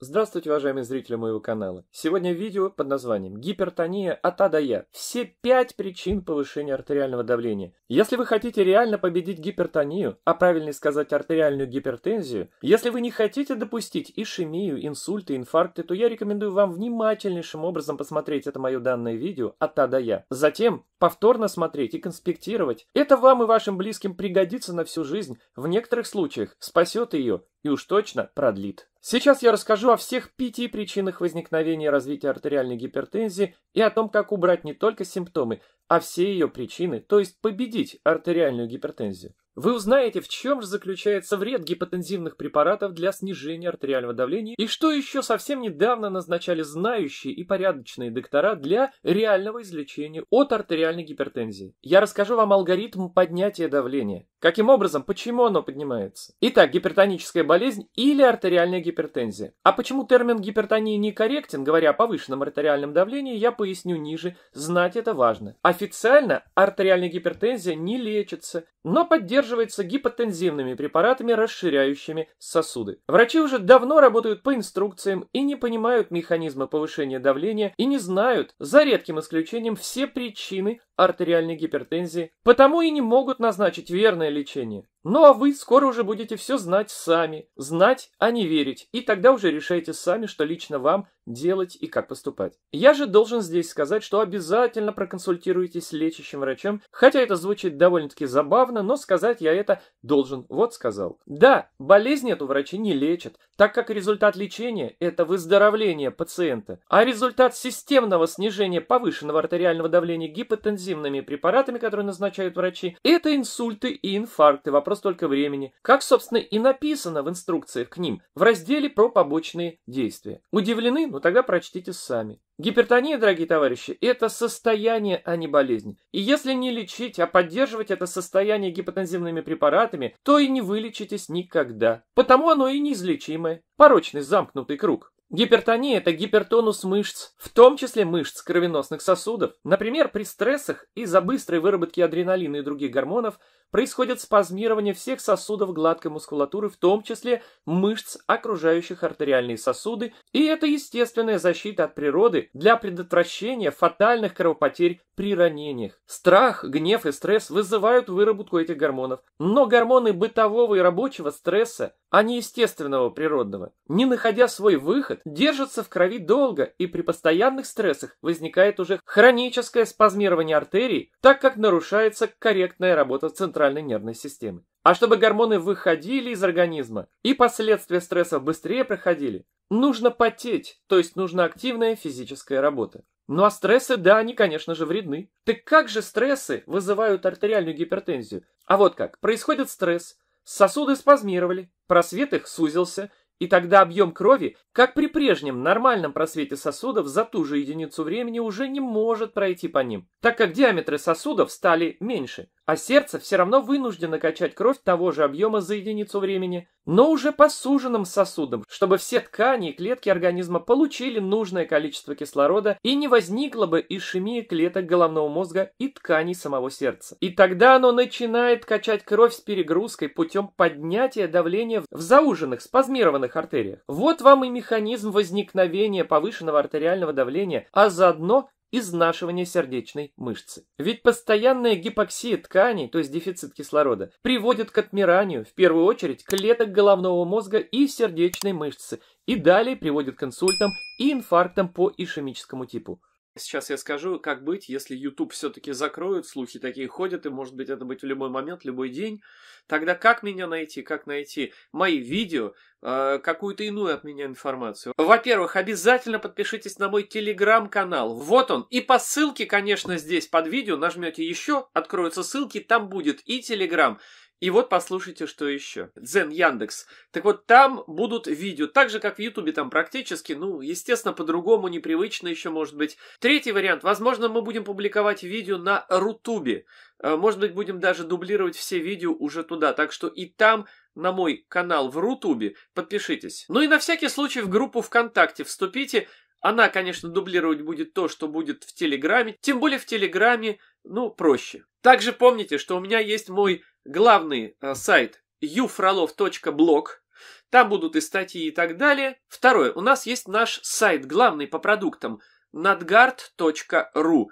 Здравствуйте, уважаемые зрители моего канала. Сегодня видео под названием «Гипертония от А до Я. Все пять причин повышения артериального давления». Если вы хотите реально победить гипертонию, а правильнее сказать артериальную гипертензию, если вы не хотите допустить ишемию, инсульты, инфаркты, то я рекомендую вам внимательнейшим образом посмотреть это мое данное видео от А до Я. Затем повторно смотреть и конспектировать. Это вам и вашим близким пригодится на всю жизнь, в некоторых случаях спасет ее и уж точно продлит. Сейчас я расскажу о всех пяти причинах возникновения и развития артериальной гипертензии и о том, как убрать не только симптомы, а все ее причины, то есть победить артериальную гипертензию. Вы узнаете, в чем же заключается вред гипотензивных препаратов для снижения артериального давления и что еще совсем недавно назначали знающие и порядочные доктора для реального излечения от артериальной гипертензии. Я расскажу вам алгоритм поднятия давления. Каким образом, почему оно поднимается? Итак, гипертоническая болезнь или артериальная гипертензия. А почему термин гипертония некорректен, говоря о повышенном артериальном давлении, я поясню ниже. Знать это важно. Официально артериальная гипертензия не лечится, но поддерживается поддерживается гипотензивными препаратами, расширяющими сосуды. Врачи уже давно работают по инструкциям и не понимают механизмы повышения давления и не знают, за редким исключением, все причины, артериальной гипертензии, потому и не могут назначить верное лечение. Ну а вы скоро уже будете все знать сами, знать, а не верить, и тогда уже решаете сами, что лично вам делать и как поступать. Я же должен здесь сказать, что обязательно проконсультируйтесь с лечащим врачом, хотя это звучит довольно-таки забавно, но сказать я это должен, вот сказал. Да, болезнь эту врачи не лечат, так как результат лечения – это выздоровление пациента, а результат системного снижения повышенного артериального давления гипотензии инфузивными препаратами, которые назначают врачи, это инсульты и инфаркты, вопрос только времени. Как, собственно, и написано в инструкциях к ним, в разделе про побочные действия. Удивлены? Ну тогда прочтите сами. Гипертония, дорогие товарищи, это состояние, а не болезнь. И если не лечить, а поддерживать это состояние гипотензивными препаратами, то и не вылечитесь никогда. Потому оно и неизлечимое. Порочный замкнутый круг. Гипертония – это гипертонус мышц, в том числе мышц кровеносных сосудов. Например, при стрессах из-за быстрой выработки адреналина и других гормонов происходит спазмирование всех сосудов гладкой мускулатуры, в том числе мышц, окружающих артериальные сосуды, и это естественная защита от природы для предотвращения фатальных кровопотерь при ранениях. Страх, гнев и стресс вызывают выработку этих гормонов, но гормоны бытового и рабочего стресса, а не естественного природного, не находя свой выход, работают, держатся в крови долго и при постоянных стрессах возникает уже хроническое спазмирование артерий, так как нарушается корректная работа центральной нервной системы. А чтобы гормоны выходили из организма и последствия стресса быстрее проходили, нужно потеть, то есть нужна активная физическая работа. Ну а стрессы, да, они, конечно же, вредны. Так как же стрессы вызывают артериальную гипертензию? А вот как. Происходит стресс, сосуды спазмировали, просвет их сузился, и тогда объем крови, как при прежнем нормальном просвете сосудов, за ту же единицу времени уже не может пройти по ним, так как диаметры сосудов стали меньше а сердце все равно вынуждено качать кровь того же объема за единицу времени, но уже по суженным сосудам, чтобы все ткани и клетки организма получили нужное количество кислорода и не возникла бы ишемия клеток головного мозга и тканей самого сердца. И тогда оно начинает качать кровь с перегрузкой путем поднятия давления в зауженных, спазмированных артериях. Вот вам и механизм возникновения повышенного артериального давления, а заодно изнашивание сердечной мышцы. Ведь постоянная гипоксия тканей, то есть дефицит кислорода, приводит к отмиранию, в первую очередь, клеток головного мозга и сердечной мышцы, и далее приводит к инсультам и инфарктам по ишемическому типу. Сейчас я скажу, как быть, если YouTube все-таки закроют, слухи такие ходят, и может быть это быть в любой момент, любой день. Тогда как меня найти, как найти мои видео, э, какую-то иную от меня информацию? Во-первых, обязательно подпишитесь на мой телеграм-канал. Вот он. И по ссылке, конечно, здесь под видео нажмете еще, откроются ссылки, там будет и телеграм, и вот послушайте, что еще. Дзен Яндекс. Так вот, там будут видео, так же, как в Ютубе там практически, ну, естественно, по-другому, непривычно еще, может быть. Третий вариант. Возможно, мы будем публиковать видео на Рутубе. Э, может быть, будем даже дублировать все видео уже туда. Так что и там на мой канал в Рутубе подпишитесь. Ну и на всякий случай в группу ВКонтакте вступите. Она, конечно, дублировать будет то, что будет в Телеграме. Тем более в Телеграме, ну, проще. Также помните, что у меня есть мой главный э, сайт ufrolov.блог, там будут и статьи и так далее. Второе, у нас есть наш сайт, главный по продуктам, nadgard.ru.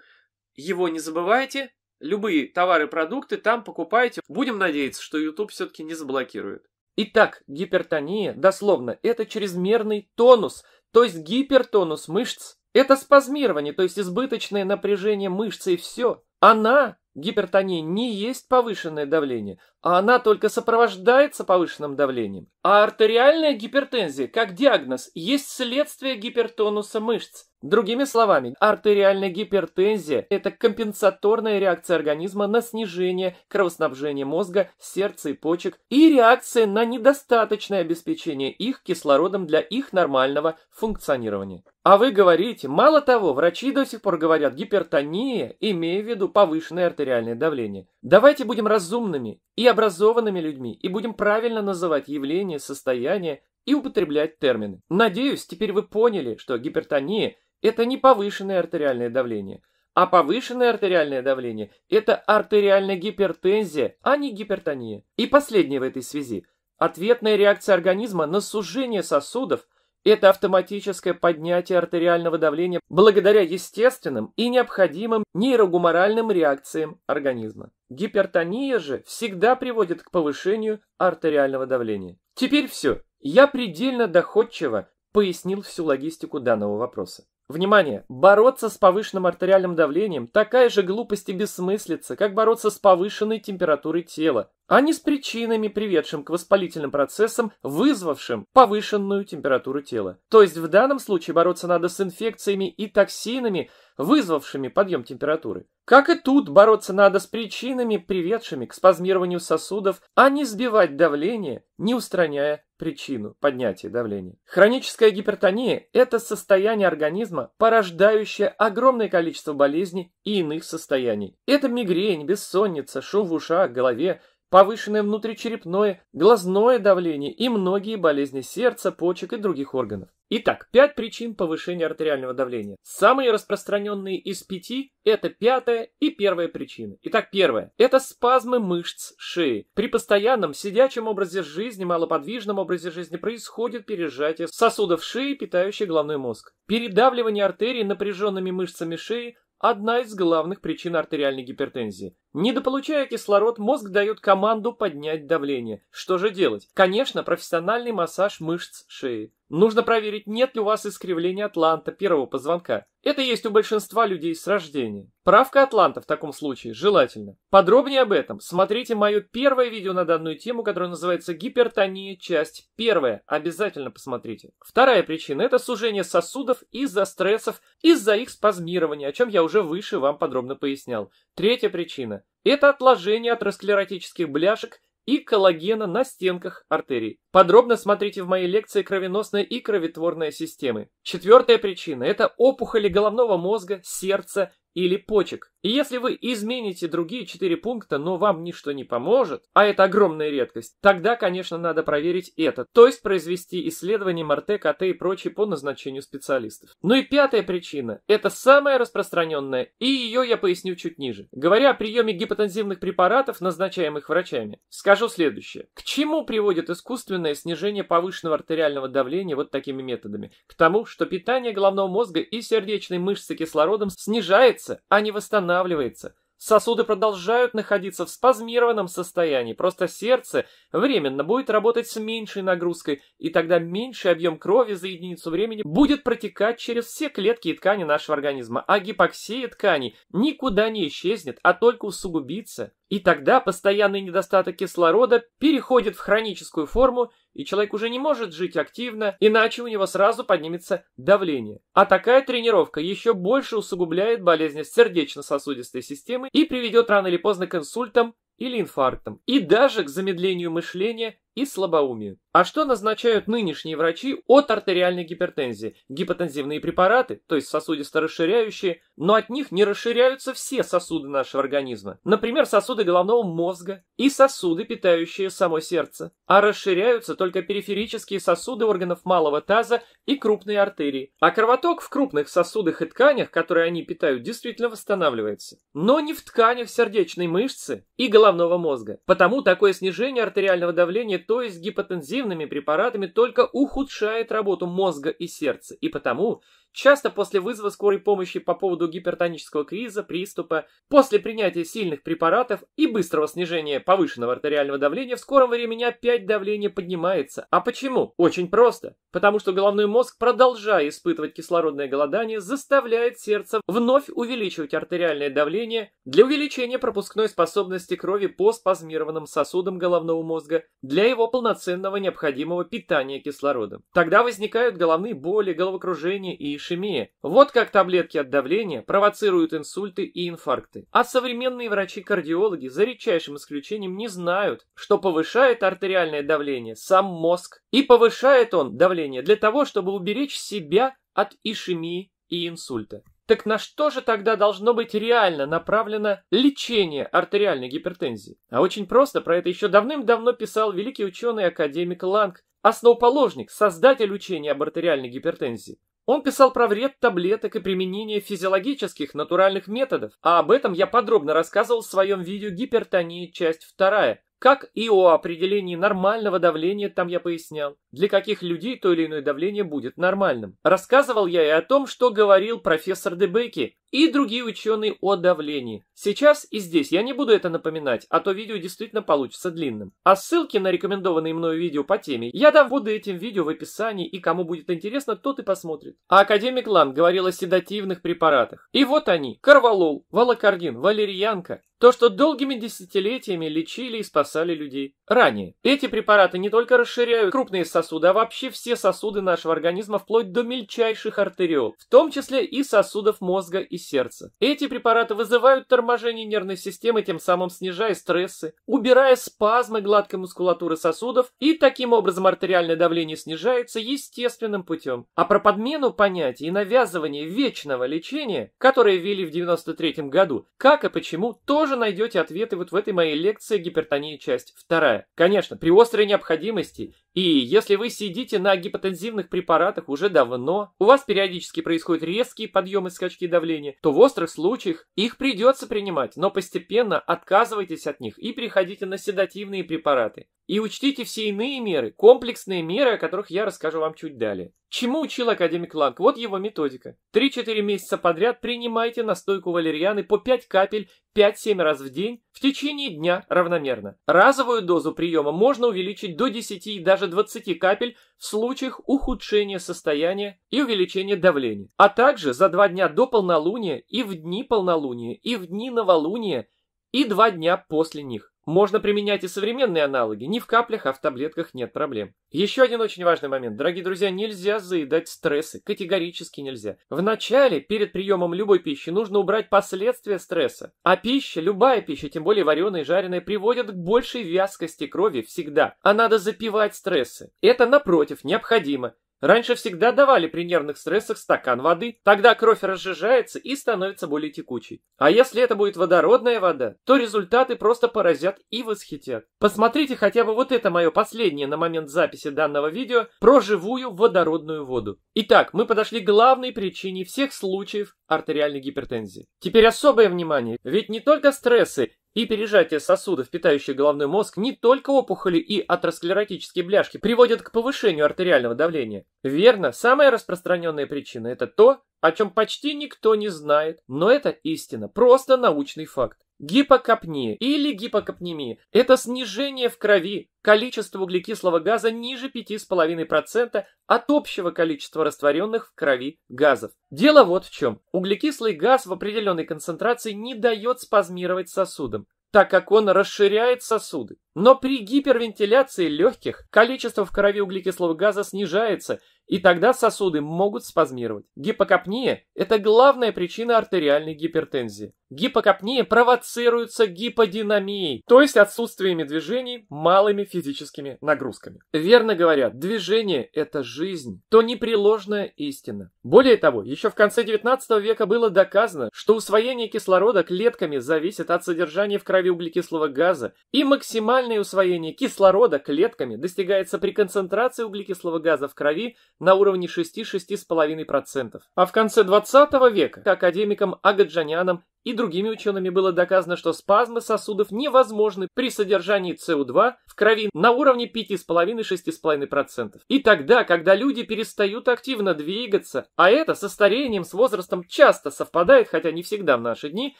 Его не забывайте, любые товары, продукты там покупайте. Будем надеяться, что YouTube все-таки не заблокирует. Итак, гипертония, дословно, это чрезмерный тонус, то есть гипертонус мышц. Это спазмирование, то есть избыточное напряжение мышц и все. Она гипертония не есть повышенное давление, а она только сопровождается повышенным давлением. А артериальная гипертензия, как диагноз, есть следствие гипертонуса мышц. Другими словами, артериальная гипертензия – это компенсаторная реакция организма на снижение кровоснабжения мозга, сердца и почек и реакция на недостаточное обеспечение их кислородом для их нормального функционирования. А вы говорите, мало того, врачи до сих пор говорят гипертония, имея в виду повышенное артериальное давление. Давайте будем разумными и об образованными людьми и будем правильно называть явления, состояния и употреблять термины. Надеюсь, теперь вы поняли, что гипертония – это не повышенное артериальное давление, а повышенное артериальное давление – это артериальная гипертензия, а не гипертония. И последнее в этой связи. Ответная реакция организма на сужение сосудов – это автоматическое поднятие артериального давления благодаря естественным и необходимым нейрогуморальным реакциям организма. Гипертония же всегда приводит к повышению артериального давления. Теперь все. Я предельно доходчиво пояснил всю логистику данного вопроса. Внимание! Бороться с повышенным артериальным давлением – такая же глупость и бессмыслица, как бороться с повышенной температурой тела, а не с причинами, приведшим к воспалительным процессам, вызвавшим повышенную температуру тела. То есть в данном случае бороться надо с инфекциями и токсинами – вызвавшими подъем температуры. Как и тут, бороться надо с причинами, приведшими к спазмированию сосудов, а не сбивать давление, не устраняя причину поднятия давления. Хроническая гипертония – это состояние организма, порождающее огромное количество болезней и иных состояний. Это мигрень, бессонница, шум в ушах, голове – повышенное внутричерепное, глазное давление и многие болезни сердца, почек и других органов. Итак, пять причин повышения артериального давления. Самые распространенные из пяти – это пятая и первая причины. Итак, первая – это спазмы мышц шеи. При постоянном сидячем образе жизни, малоподвижном образе жизни происходит пережатие сосудов шеи, питающих головной мозг. Передавливание артерий напряженными мышцами шеи одна из главных причин артериальной гипертензии. Недополучая кислород, мозг дает команду поднять давление. Что же делать? Конечно, профессиональный массаж мышц шеи. Нужно проверить, нет ли у вас искривления атланта первого позвонка. Это есть у большинства людей с рождения. Правка атланта в таком случае желательно. Подробнее об этом смотрите мое первое видео на данную тему, которое называется «Гипертония. Часть первая». Обязательно посмотрите. Вторая причина – это сужение сосудов из-за стрессов, из-за их спазмирования, о чем я уже выше вам подробно пояснял. Третья причина – это отложение атеросклеротических бляшек и коллагена на стенках артерий. Подробно смотрите в моей лекции «Кровеносная и кроветворная системы». Четвертая причина – это опухоли головного мозга, сердца или почек. И если вы измените другие четыре пункта, но вам ничто не поможет, а это огромная редкость, тогда, конечно, надо проверить это, то есть произвести исследование МРТ, КТ и прочее по назначению специалистов. Ну и пятая причина, это самая распространенная, и ее я поясню чуть ниже. Говоря о приеме гипотензивных препаратов, назначаемых врачами, скажу следующее. К чему приводит искусственное снижение повышенного артериального давления вот такими методами? К тому, что питание головного мозга и сердечной мышцы кислородом снижается, а не восстанавливается восстанавливается. Сосуды продолжают находиться в спазмированном состоянии, просто сердце временно будет работать с меньшей нагрузкой, и тогда меньший объем крови за единицу времени будет протекать через все клетки и ткани нашего организма, а гипоксия тканей никуда не исчезнет, а только усугубится. И тогда постоянный недостаток кислорода переходит в хроническую форму, и человек уже не может жить активно, иначе у него сразу поднимется давление. А такая тренировка еще больше усугубляет болезнь сердечно-сосудистой системы и приведет рано или поздно к инсультам или инфарктам, и даже к замедлению мышления и слабоумие. А что назначают нынешние врачи от артериальной гипертензии? Гипотензивные препараты, то есть сосудисто-расширяющие, но от них не расширяются все сосуды нашего организма. Например, сосуды головного мозга и сосуды, питающие само сердце. А расширяются только периферические сосуды органов малого таза и крупные артерии. А кровоток в крупных сосудах и тканях, которые они питают, действительно восстанавливается. Но не в тканях сердечной мышцы и головного мозга. Потому такое снижение артериального давления то есть гипотензивными препаратами только ухудшает работу мозга и сердца, и потому Часто после вызова скорой помощи по поводу гипертонического криза, приступа, после принятия сильных препаратов и быстрого снижения повышенного артериального давления в скором времени опять давление поднимается. А почему? Очень просто. Потому что головной мозг, продолжая испытывать кислородное голодание, заставляет сердце вновь увеличивать артериальное давление для увеличения пропускной способности крови по спазмированным сосудам головного мозга для его полноценного необходимого питания кислородом. Тогда возникают головные боли, головокружение и Ишемия. Вот как таблетки от давления провоцируют инсульты и инфаркты. А современные врачи-кардиологи за редчайшим исключением не знают, что повышает артериальное давление сам мозг. И повышает он давление для того, чтобы уберечь себя от ишемии и инсульта. Так на что же тогда должно быть реально направлено лечение артериальной гипертензии? А очень просто, про это еще давным-давно писал великий ученый-академик Ланг, основоположник, создатель учения об артериальной гипертензии. Он писал про вред таблеток и применение физиологических натуральных методов, а об этом я подробно рассказывал в своем видео «Гипертония. Часть 2». Как и о определении нормального давления, там я пояснял, для каких людей то или иное давление будет нормальным. Рассказывал я и о том, что говорил профессор Дебеки и другие ученые о давлении. Сейчас и здесь я не буду это напоминать, а то видео действительно получится длинным. А ссылки на рекомендованные мною видео по теме я дам буду этим видео в описании, и кому будет интересно, тот и посмотрит. А академик Лан говорил о седативных препаратах. И вот они, карвалол, валокардин, валерьянка, то, что долгими десятилетиями лечили и спасали людей ранее. Эти препараты не только расширяют крупные сосуды, а вообще все сосуды нашего организма вплоть до мельчайших артериол, в том числе и сосудов мозга и сердца. Эти препараты вызывают торможение нервной системы, тем самым снижая стрессы, убирая спазмы гладкой мускулатуры сосудов, и таким образом артериальное давление снижается естественным путем. А про подмену понятий и навязывание вечного лечения, которое ввели в 93 году, как и почему, тоже найдете ответы вот в этой моей лекции «Гипертония. Часть 2». Конечно, при острой необходимости и если вы сидите на гипотензивных препаратах уже давно, у вас периодически происходят резкие подъемы скачки давления, то в острых случаях их придется принимать, но постепенно отказывайтесь от них и переходите на седативные препараты. И учтите все иные меры, комплексные меры, о которых я расскажу вам чуть далее. Чему учил академик Ланг? Вот его методика. 3-4 месяца подряд принимайте настойку валерьяны по 5 капель 5-7 раз в день в течение дня равномерно. Разовую дозу приема можно увеличить до 10 и даже 20 капель в случаях ухудшения состояния и увеличения давления. А также за 2 дня до полнолуния и в дни полнолуния, и в дни новолуния, и 2 дня после них. Можно применять и современные аналоги, Ни в каплях, а в таблетках нет проблем. Еще один очень важный момент. Дорогие друзья, нельзя заедать стрессы, категорически нельзя. Вначале, перед приемом любой пищи, нужно убрать последствия стресса. А пища, любая пища, тем более вареная и жареная, приводит к большей вязкости крови всегда. А надо запивать стрессы. Это, напротив, необходимо. Раньше всегда давали при нервных стрессах стакан воды, тогда кровь разжижается и становится более текучей. А если это будет водородная вода, то результаты просто поразят и восхитят. Посмотрите хотя бы вот это мое последнее на момент записи данного видео про живую водородную воду. Итак, мы подошли к главной причине всех случаев артериальной гипертензии. Теперь особое внимание, ведь не только стрессы и пережатие сосудов, питающих головной мозг, не только опухоли и атеросклеротические бляшки приводят к повышению артериального давления. Верно, самая распространенная причина – это то, о чем почти никто не знает, но это истина, просто научный факт. Гипокапния или гипокопнемия – это снижение в крови количества углекислого газа ниже 5,5% от общего количества растворенных в крови газов. Дело вот в чем. Углекислый газ в определенной концентрации не дает спазмировать сосудам так как он расширяет сосуды. Но при гипервентиляции легких количество в крови углекислого газа снижается, и тогда сосуды могут спазмировать. Гипокапния – это главная причина артериальной гипертензии. Гипокапния провоцируется гиподинамией, то есть отсутствиями движений малыми физическими нагрузками. Верно говорят, движение – это жизнь, то непреложная истина. Более того, еще в конце 19 века было доказано, что усвоение кислорода клетками зависит от содержания в крови углекислого газа, и максимальное усвоение кислорода клетками достигается при концентрации углекислого газа в крови на уровне 6-6,5%. А в конце 20 века академиком Агаджаняном и другими учеными было доказано, что спазмы сосудов невозможны при содержании СО2 в крови на уровне 5,5-6,5%. И тогда, когда люди перестают активно двигаться, а это со старением, с возрастом часто совпадает, хотя не всегда в наши дни,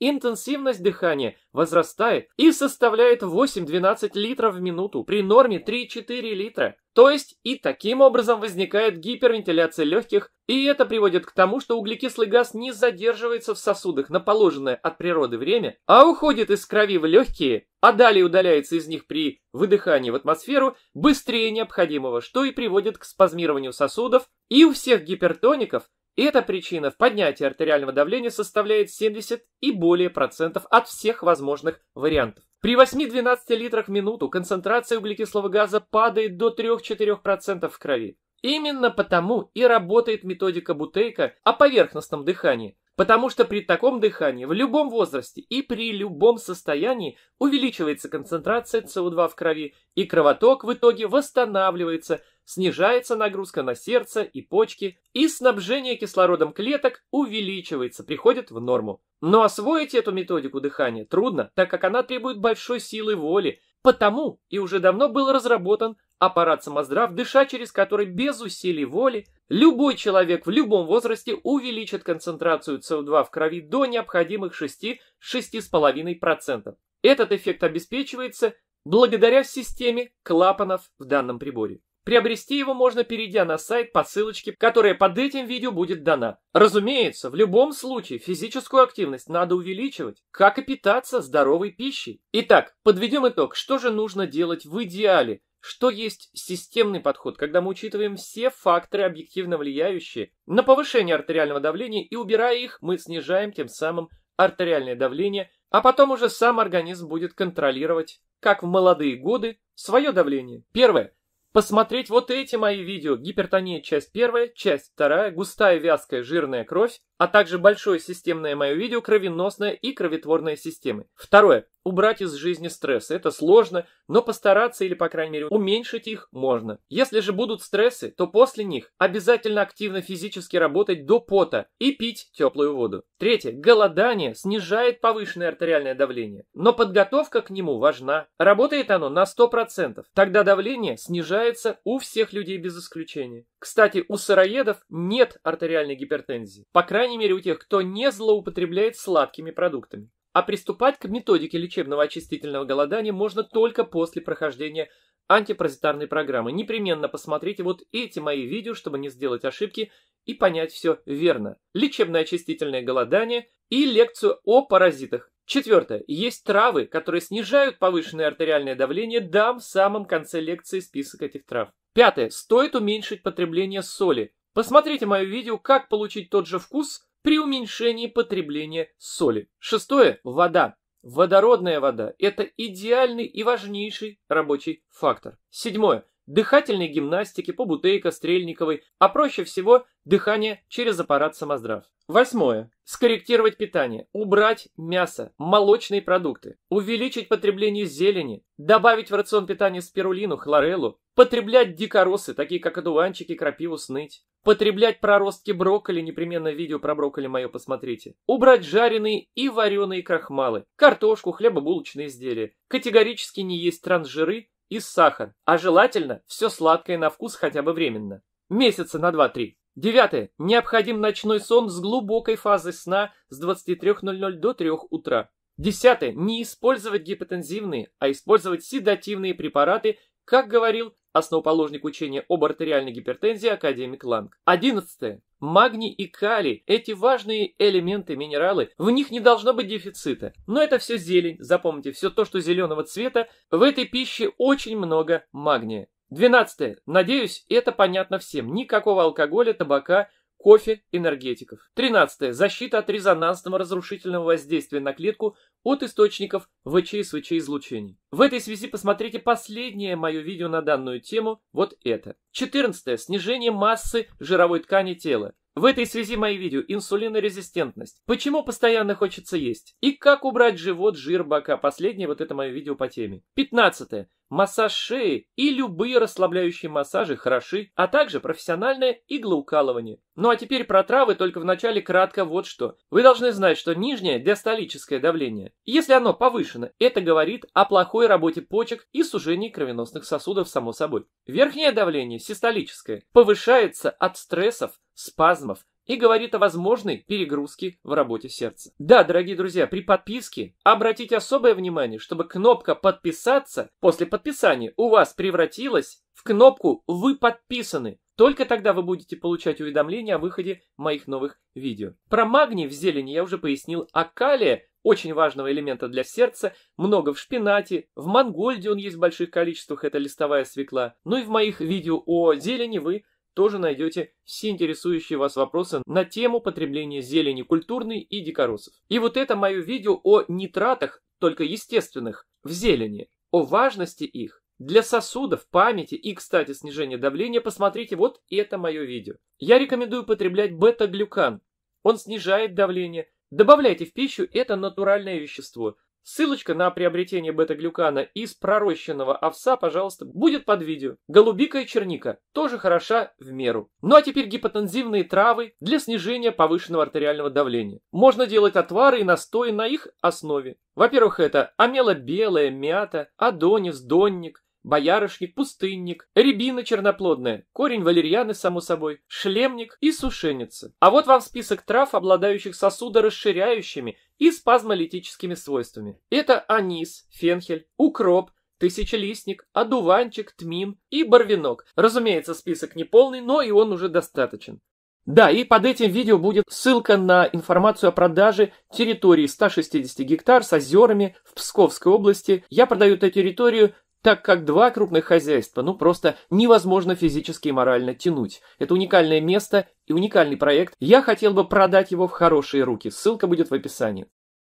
интенсивность дыхания возрастает и составляет 8-12 литров в минуту при норме 3-4 литра. То есть и таким образом возникает гипервентиляция легких, и это приводит к тому, что углекислый газ не задерживается в сосудах на положенном положенное от природы время, а уходит из крови в легкие, а далее удаляется из них при выдыхании в атмосферу быстрее необходимого, что и приводит к спазмированию сосудов, и у всех гипертоников эта причина в поднятии артериального давления составляет 70 и более процентов от всех возможных вариантов. При 8-12 литрах в минуту концентрация углекислого газа падает до 3-4% в крови. Именно потому и работает методика Бутейка о поверхностном дыхании. Потому что при таком дыхании в любом возрасте и при любом состоянии увеличивается концентрация СО2 в крови, и кровоток в итоге восстанавливается, снижается нагрузка на сердце и почки, и снабжение кислородом клеток увеличивается, приходит в норму. Но освоить эту методику дыхания трудно, так как она требует большой силы воли, потому и уже давно был разработан аппарат самоздрав, дыша через который без усилий воли Любой человек в любом возрасте увеличит концентрацию СО2 в крови до необходимых 6-6,5%. Этот эффект обеспечивается благодаря системе клапанов в данном приборе. Приобрести его можно, перейдя на сайт по ссылочке, которая под этим видео будет дана. Разумеется, в любом случае физическую активность надо увеличивать, как и питаться здоровой пищей. Итак, подведем итог, что же нужно делать в идеале, что есть системный подход, когда мы учитываем все факторы, объективно влияющие на повышение артериального давления, и убирая их, мы снижаем тем самым артериальное давление, а потом уже сам организм будет контролировать, как в молодые годы, свое давление. Первое. Посмотреть вот эти мои видео. Гипертония, часть первая, часть вторая, густая вязкая жирная кровь, а также большое системное мое видео кровеносная и кровотворная системы. Второе убрать из жизни стрессы. Это сложно, но постараться или, по крайней мере, уменьшить их можно. Если же будут стрессы, то после них обязательно активно физически работать до пота и пить теплую воду. Третье. Голодание снижает повышенное артериальное давление, но подготовка к нему важна. Работает оно на 100%. Тогда давление снижается у всех людей без исключения. Кстати, у сыроедов нет артериальной гипертензии. По крайней мере, у тех, кто не злоупотребляет сладкими продуктами а приступать к методике лечебного очистительного голодания можно только после прохождения антипаразитарной программы. Непременно посмотрите вот эти мои видео, чтобы не сделать ошибки и понять все верно. Лечебное очистительное голодание и лекцию о паразитах. Четвертое. Есть травы, которые снижают повышенное артериальное давление. Дам в самом конце лекции список этих трав. Пятое. Стоит уменьшить потребление соли. Посмотрите мое видео «Как получить тот же вкус» при уменьшении потребления соли. Шестое – вода. Водородная вода – это идеальный и важнейший рабочий фактор. Седьмое – дыхательной гимнастики по бутейка Стрельниковой, а проще всего дыхание через аппарат самоздрав. Восьмое. Скорректировать питание, убрать мясо, молочные продукты, увеличить потребление зелени, добавить в рацион питания спирулину, хлореллу, потреблять дикоросы, такие как одуванчики, крапиву, сныть, потреблять проростки брокколи, непременно видео про брокколи мое посмотрите, убрать жареные и вареные крахмалы, картошку, хлебобулочные изделия, категорически не есть трансжиры, и сахар, а желательно все сладкое на вкус хотя бы временно. Месяца на 2-3. Девятое. Необходим ночной сон с глубокой фазы сна с 23.00 до 3 утра. Десятое. Не использовать гипотензивные, а использовать седативные препараты, как говорил основоположник учения об артериальной гипертензии академик Ланг. Одиннадцатое магний и калий, эти важные элементы, минералы, в них не должно быть дефицита. Но это все зелень, запомните, все то, что зеленого цвета, в этой пище очень много магния. Двенадцатое. Надеюсь, это понятно всем. Никакого алкоголя, табака, кофе, энергетиков. 13. Защита от резонансного разрушительного воздействия на клетку от источников ВЧ и СВЧ излучений. В этой связи посмотрите последнее мое видео на данную тему, вот это. 14. Снижение массы жировой ткани тела. В этой связи мои видео «Инсулинорезистентность». Почему постоянно хочется есть? И как убрать живот, жир, бока? Последнее вот это мое видео по теме. 15 массаж шеи и любые расслабляющие массажи хороши, а также профессиональное иглоукалывание. Ну а теперь про травы только в начале кратко вот что. Вы должны знать, что нижнее диастолическое давление, если оно повышено, это говорит о плохой работе почек и сужении кровеносных сосудов само собой. Верхнее давление, систолическое, повышается от стрессов, спазмов, и говорит о возможной перегрузке в работе сердца. Да, дорогие друзья, при подписке обратите особое внимание, чтобы кнопка «Подписаться» после подписания у вас превратилась в кнопку «Вы подписаны». Только тогда вы будете получать уведомления о выходе моих новых видео. Про магний в зелени я уже пояснил, а калия очень важного элемента для сердца, много в шпинате, в мангольде он есть в больших количествах, это листовая свекла. Ну и в моих видео о зелени вы тоже найдете все интересующие вас вопросы на тему потребления зелени культурной и дикоросов. И вот это мое видео о нитратах, только естественных, в зелени, о важности их. Для сосудов, памяти и, кстати, снижения давления посмотрите вот это мое видео. Я рекомендую потреблять бета-глюкан. Он снижает давление. Добавляйте в пищу это натуральное вещество. Ссылочка на приобретение бета-глюкана из пророщенного овса, пожалуйста, будет под видео. Голубика и черника тоже хороша в меру. Ну а теперь гипотензивные травы для снижения повышенного артериального давления. Можно делать отвары и настои на их основе. Во-первых, это амела белая, мята, адонис, донник, боярышник, пустынник, рябина черноплодная, корень валерьяны, само собой, шлемник и сушеница. А вот вам список трав, обладающих сосудорасширяющими и спазмолитическими свойствами. Это анис, фенхель, укроп, тысячелистник, одуванчик, тмин и барвинок. Разумеется, список не полный, но и он уже достаточен. Да, и под этим видео будет ссылка на информацию о продаже территории 160 гектар с озерами в Псковской области. Я продаю эту территорию так как два крупных хозяйства, ну просто невозможно физически и морально тянуть. Это уникальное место и уникальный проект. Я хотел бы продать его в хорошие руки. Ссылка будет в описании.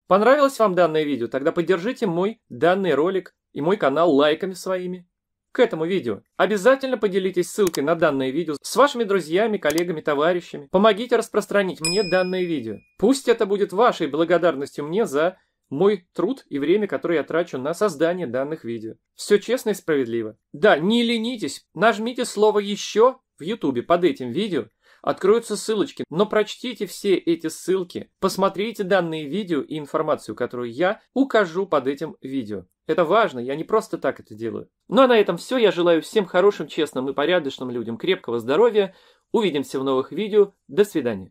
Понравилось вам данное видео? Тогда поддержите мой данный ролик и мой канал лайками своими. К этому видео обязательно поделитесь ссылкой на данное видео с вашими друзьями, коллегами, товарищами. Помогите распространить мне данное видео. Пусть это будет вашей благодарностью мне за мой труд и время, которое я трачу на создание данных видео. Все честно и справедливо. Да, не ленитесь, нажмите слово «еще» в YouTube под этим видео, откроются ссылочки, но прочтите все эти ссылки, посмотрите данные видео и информацию, которую я укажу под этим видео. Это важно, я не просто так это делаю. Ну а на этом все, я желаю всем хорошим, честным и порядочным людям крепкого здоровья, увидимся в новых видео, до свидания.